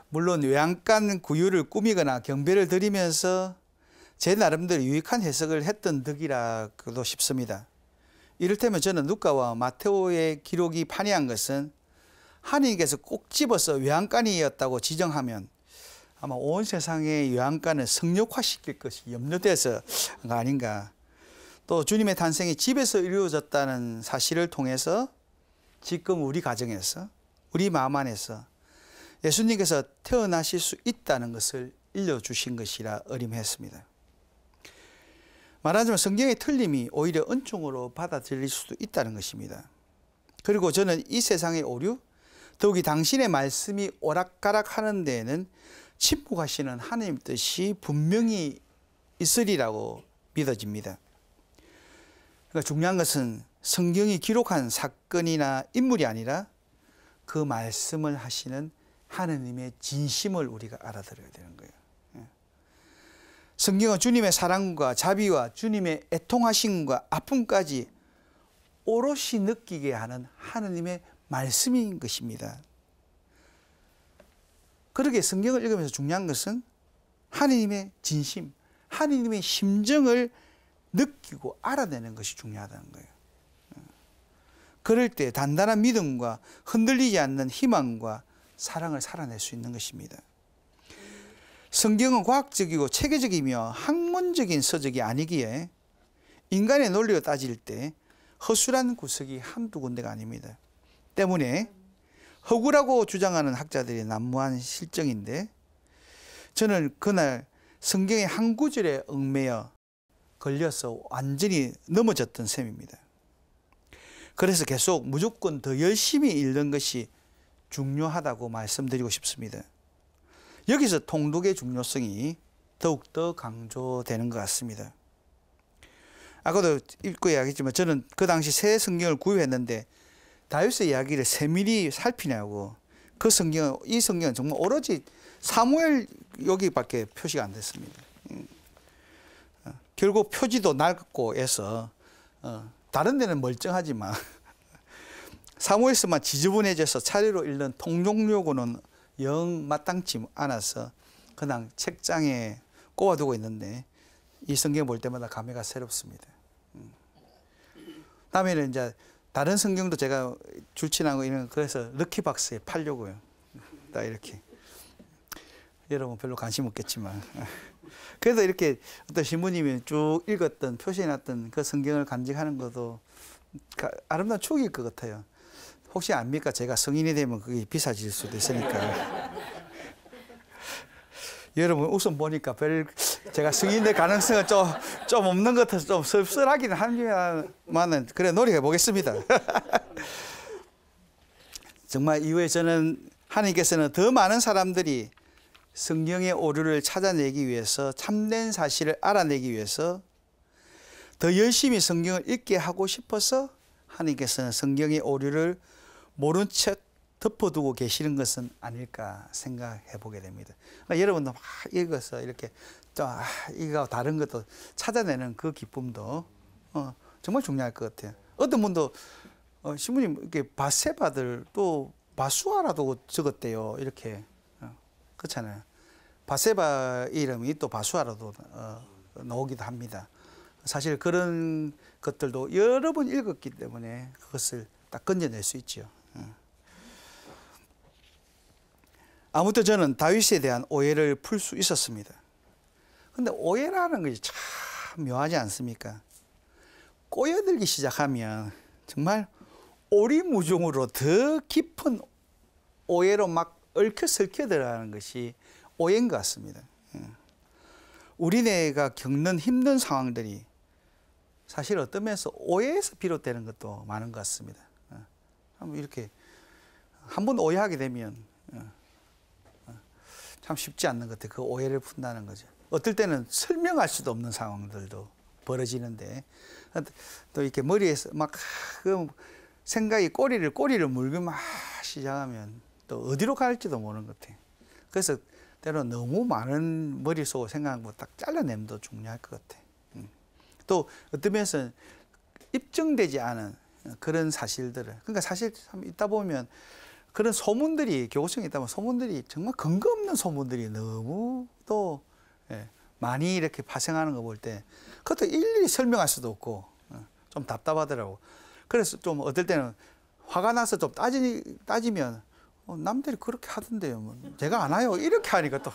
물론 외양간 구유를 꾸미거나 경배를 드리면서 제 나름대로 유익한 해석을 했던 덕이라고도 싶습니다. 이를테면 저는 누가와 마테오의 기록이 판이한 것은 하나님께서 꼭 집어서 외양간이었다고 지정하면 아마 온 세상의 외양간을 성력화시킬 것이 염려돼서 아닌가. 또 주님의 탄생이 집에서 이루어졌다는 사실을 통해서 지금 우리 가정에서 우리 마음 안에서 예수님께서 태어나실 수 있다는 것을 일러주신 것이라 어림했습니다. 말하자면 성경의 틀림이 오히려 은총으로 받아들일 수도 있다는 것입니다. 그리고 저는 이 세상의 오류, 더욱이 당신의 말씀이 오락가락 하는 데에는 침묵하시는 하나님 뜻이 분명히 있으리라고 믿어집니다. 그러니까 중요한 것은 성경이 기록한 사건이나 인물이 아니라 그 말씀을 하시는 하느님의 진심을 우리가 알아들어야 되는 거예요. 예. 성경은 주님의 사랑과 자비와 주님의 애통하심과 아픔까지 오롯이 느끼게 하는 하느님의 말씀인 것입니다. 그렇게 성경을 읽으면서 중요한 것은 하느님의 진심, 하느님의 심정을 느끼고 알아내는 것이 중요하다는 거예요. 그럴 때 단단한 믿음과 흔들리지 않는 희망과 사랑을 살아낼 수 있는 것입니다. 성경은 과학적이고 체계적이며 학문적인 서적이 아니기에 인간의 논리로 따질 때 허술한 구석이 한두 군데가 아닙니다. 때문에 허구라고 주장하는 학자들의 난무한 실정인데 저는 그날 성경의 한 구절에 얽매여 걸려서 완전히 넘어졌던 셈입니다. 그래서 계속 무조건 더 열심히 읽는 것이 중요하다고 말씀드리고 싶습니다. 여기서 통독의 중요성이 더욱더 강조되는 것 같습니다. 아까도 읽고 이야기했지만 저는 그 당시 새 성경을 구입했는데 다윗의 이야기를 세밀히 살피냐고 그 성경, 이 성경은 정말 오로지 사무엘 여기밖에 표시가 안 됐습니다. 음. 어, 결국 표지도 낡고 해서 어, 다른 데는 멀쩡하지만 사무엘서만 지저분해져서 차례로 읽는 통종료고는영 마땅치 않아서 그냥 책장에 꼬아두고 있는데 이 성경 볼 때마다 감회가 새롭습니다. 음. 다음에는 이제 다른 성경도 제가 줄친하고 이런 그래서 럭키 박스에 팔려고요. 딱 이렇게. 여러분 별로 관심 없겠지만. 그래서 이렇게 어떤 신부님이 쭉 읽었던, 표시해놨던 그 성경을 간직하는 것도 아름다운 추억일 것 같아요. 혹시 압니까? 제가 성인이 되면 그게 비싸질 수도 있으니까. 여러분 우선 보니까 별, 제가 승인될 가능성은 좀, 좀 없는 것 같아서 좀 씁쓸하긴 합니다만은, 그래, 노력해 보겠습니다. 정말 이후에 저는 하나님께서는 더 많은 사람들이 성경의 오류를 찾아내기 위해서 참된 사실을 알아내기 위해서 더 열심히 성경을 읽게 하고 싶어서 하나님께서는 성경의 오류를 모른 척 덮어두고 계시는 것은 아닐까 생각해 보게 됩니다. 그러니까 여러분도 막 읽어서 이렇게 또 아, 이거 다른 것도 찾아내는 그 기쁨도 어, 정말 중요할 것 같아요. 어떤 분도 어, 신부님 이렇게 바세바들 또 바수아라도 적었대요. 이렇게 그렇잖아요. 바세바 이름이 또 바수아라도 어, 나오기도 합니다. 사실 그런 것들도 여러 번 읽었기 때문에 그것을 딱 건져낼 수 있죠. 어. 아무튼 저는 다윗에 대한 오해를 풀 수 있었습니다. 근데 오해라는 것이 참 묘하지 않습니까? 꼬여들기 시작하면 정말 오리무중으로 더 깊은 오해로 막 얽혀설켜들라는 것이 오해인 것 같습니다. 예. 우리네가 겪는 힘든 상황들이 사실 어떤 면에서 오해에서 비롯되는 것도 많은 것 같습니다. 예. 이렇게 한 번 오해하게 되면 예. 참 쉽지 않는 것 같아요. 그 오해를 푼다는 거죠. 어떨 때는 설명할 수도 없는 상황들도 벌어지는데 또 이렇게 머리에서 막 그 생각이 꼬리를 꼬리를 물고 막 시작하면 또 어디로 갈지도 모르는 것 같아요. 그래서 때로 너무 많은 머릿속으로 생각하고딱 잘라내면도 중요할 것 같아요. 음. 또 어떤 면에서 입증되지 않은 그런 사실들을 그러니까 사실 참 있다 보면 그런 소문들이 교과서에 있다 면 소문들이 정말 근거 없는 소문들이 너무 또 예, 많이 이렇게 파생하는 거 볼 때 그것도 일일이 설명할 수도 없고 어, 좀 답답하더라고. 그래서 좀 어떨 때는 화가 나서 좀 따지, 따지면 어, 남들이 그렇게 하던데요. 뭐. 제가 안 와요. 이렇게 하니까 또.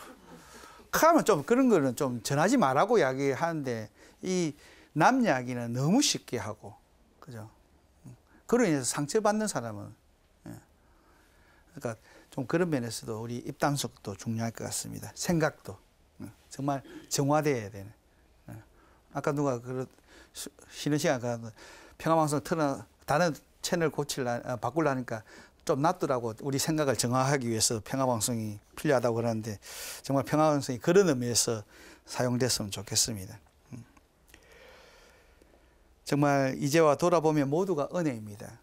하면 좀 그런 거는 좀 전하지 말라고 이야기하는데 이 남 이야기는 너무 쉽게 하고 그죠? 음. 그로 인해서 상처받는 사람은 예. 그러니까 좀 그런 면에서도 우리 입담석도 중요할 것 같습니다. 생각도 예. 정말 정화돼야 되는. 예. 아까 누가 그 쉬는 시간 가 평화방송 틀어 다른 채널 고칠라 아, 바꾸려니까 좀 낫더라고 우리 생각을 정화하기 위해서 평화방송이 필요하다고 그러는데 정말 평화방송이 그런 의미에서 사용됐으면 좋겠습니다. 음. 정말 이제와 돌아보면 모두가 은혜입니다.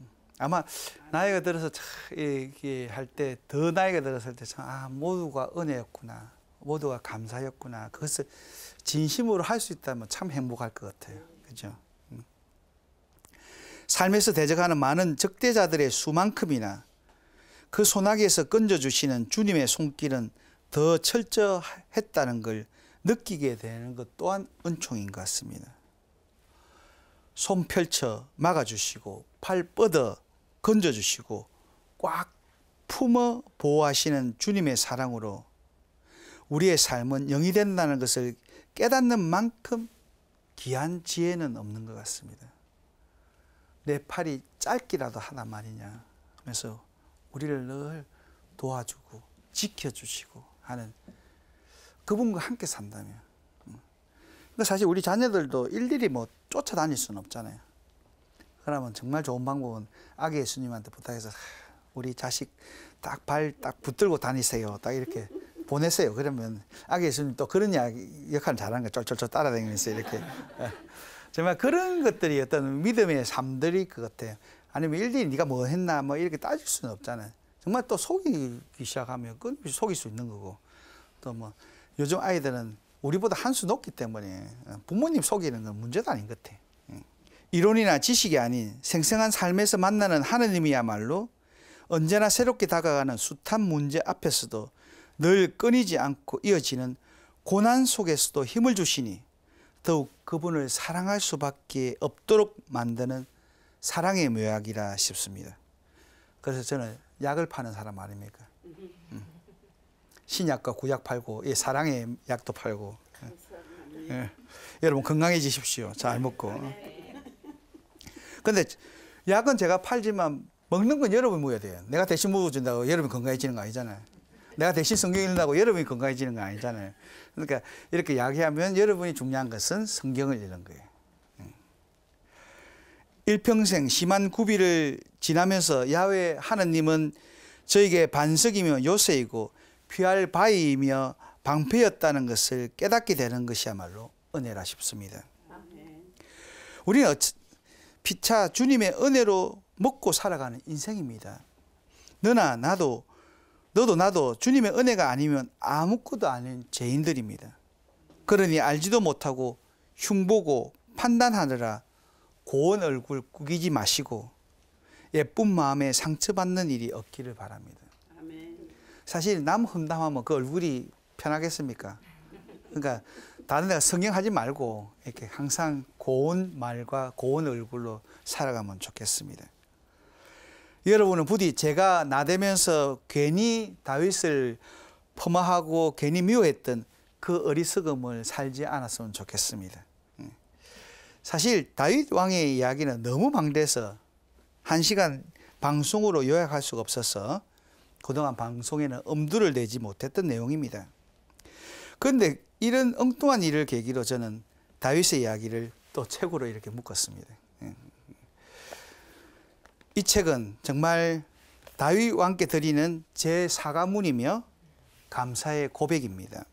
음. 아마 나이가 들어서 할때 더 나이가 들었을 때아 모두가 은혜였구나 모두가 감사였구나 그것을 진심으로 할 수 있다면 참 행복할 것 같아요. 그렇죠? 삶에서 대적하는 많은 적대자들의 수만큼이나 그 소나기에서 건져주시는 주님의 손길은 더 철저했다는 걸 느끼게 되는 것 또한 은총인 것 같습니다. 손 펼쳐 막아주시고 팔 뻗어 건져주시고 꽉 품어 보호하시는 주님의 사랑으로 우리의 삶은 영이 된다는 것을 깨닫는 만큼 귀한 지혜는 없는 것 같습니다. 내 팔이 짧기라도 하나만이냐 하면서 우리를 늘 도와주고 지켜주시고 하는 그분과 함께 산다면 음. 그러 그러니까 사실 우리 자녀들도 일일이 뭐 쫓아다닐 수는 없잖아요 그러면 정말 좋은 방법은 아기 예수님한테 부탁해서 우리 자식 딱 발딱 딱 붙들고 다니세요 딱 이렇게 보내세요 그러면 아기 예수님 또 그런 역할을 잘하는 거 쫄쫄쫄 따라다니면서 이렇게 정말 그런 것들이 어떤 믿음의 삶들이그 같아요. 아니면 일일이 네가 뭐 했나 뭐 이렇게 따질 수는 없잖아요. 정말 또 속이기 시작하면 끊임없이 속일 수 있는 거고 또 뭐 요즘 아이들은 우리보다 한 수 높기 때문에 어, 부모님 속이는 건 문제도 아닌 것같아 예. 이론이나 지식이 아닌 생생한 삶에서 만나는 하느님이야말로 언제나 새롭게 다가가는 숱한 문제 앞에서도 늘 끊이지 않고 이어지는 고난 속에서도 힘을 주시니 더욱 그분을 사랑할 수밖에 없도록 만드는 사랑의 묘약이라 싶습니다. 그래서 저는 약을 파는 사람 아닙니까? 음. 신약과 구약 팔고 예, 사랑의 약도 팔고 예. 예. 여러분 건강해지십시오. 잘 먹고. 어. 근데 약은 제가 팔지만 먹는 건 여러분이 먹어야 돼요. 내가 대신 먹어준다고 여러분이 건강해지는 거 아니잖아요. 내가 대신 성경 읽는다고 여러분이 건강해지는 거 아니잖아요. 그러니까 이렇게 이야기하면 여러분이 중요한 것은 성경을 읽는 거예요. 예. 일평생 심한 구비를 지나면서 야외 하느님은 저에게 반석이며 요새이고 피할 바위이며 방패였다는 것을 깨닫게 되는 것이야말로 은혜라 싶습니다. 우리는 피차 주님의 은혜로 먹고 살아가는 인생입니다. 너나 나도 너도 나도 주님의 은혜가 아니면 아무것도 아닌 죄인들입니다. 그러니 알지도 못하고 흉보고 판단하느라 고운 얼굴 꾸기지 마시고 예쁜 마음에 상처받는 일이 없기를 바랍니다. 사실 남 험담하면 그 얼굴이 편하겠습니까? 그러니까 다른 데가 성경하지 말고 이렇게 항상 고운 말과 고운 얼굴로 살아가면 좋겠습니다. 여러분은 부디 제가 나대면서 괜히 다윗을 폄마하고 괜히 미워했던 그 어리석음을 살지 않았으면 좋겠습니다. 음. 사실 다윗 왕의 이야기는 너무 방대해서 한 시간 방송으로 요약할 수가 없어서 그동안 방송에는 엄두를 내지 못했던 내용입니다. 그런데 이런 엉뚱한 일을 계기로 저는 다윗의 이야기를 또 책으로 이렇게 묶었습니다. 이 책은 정말 다윗 왕께 드리는 제 사과문이며 감사의 고백입니다.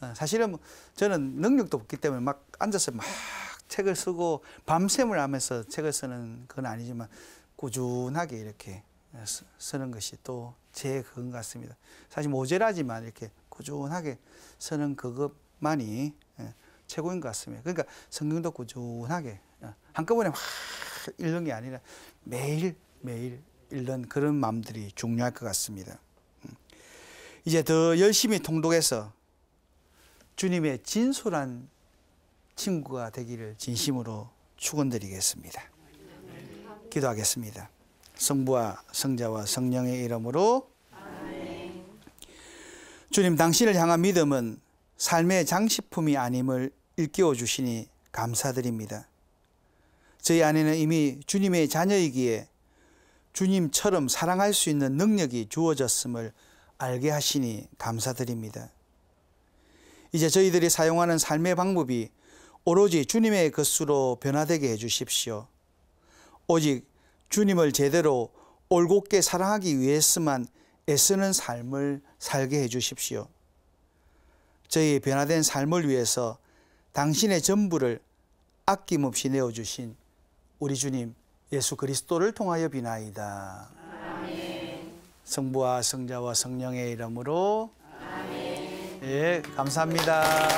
어, 사실은 뭐 저는 능력도 없기 때문에 막 앉아서 막 책을 쓰고 밤샘을 하면서 책을 쓰는 건 아니지만 꾸준하게 이렇게 어, 쓰는 것이 또제 그건 같습니다. 사실 모자라지만 이렇게 꾸준하게 쓰는 그것만이 어, 최고인 것 같습니다. 그러니까 성경도 꾸준하게 한꺼번에 확 읽는 게 아니라 매일매일 읽는 그런 마음들이 중요할 것 같습니다. 음. 이제 더 열심히 통독해서 주님의 진솔한 친구가 되기를 진심으로 축원드리겠습니다. 기도하겠습니다. 성부와 성자와 성령의 이름으로 주님 당신을 향한 믿음은 삶의 장식품이 아님을 일깨워 주시니 감사드립니다. 저희 아내는 이미 주님의 자녀이기에 주님처럼 사랑할 수 있는 능력이 주어졌음을 알게 하시니 감사드립니다. 이제 저희들이 사용하는 삶의 방법이 오로지 주님의 것으로 변화되게 해주십시오. 오직 주님을 제대로 올곧게 사랑하기 위해서만 애쓰는 삶을 살게 해주십시오. 저희 변화된 삶을 위해서 당신의 전부를 아낌없이 내어주신 우리 주님 예수 그리스도를 통하여 비나이다. 아멘. 성부와 성자와 성령의 이름으로 아멘. 예, 감사합니다.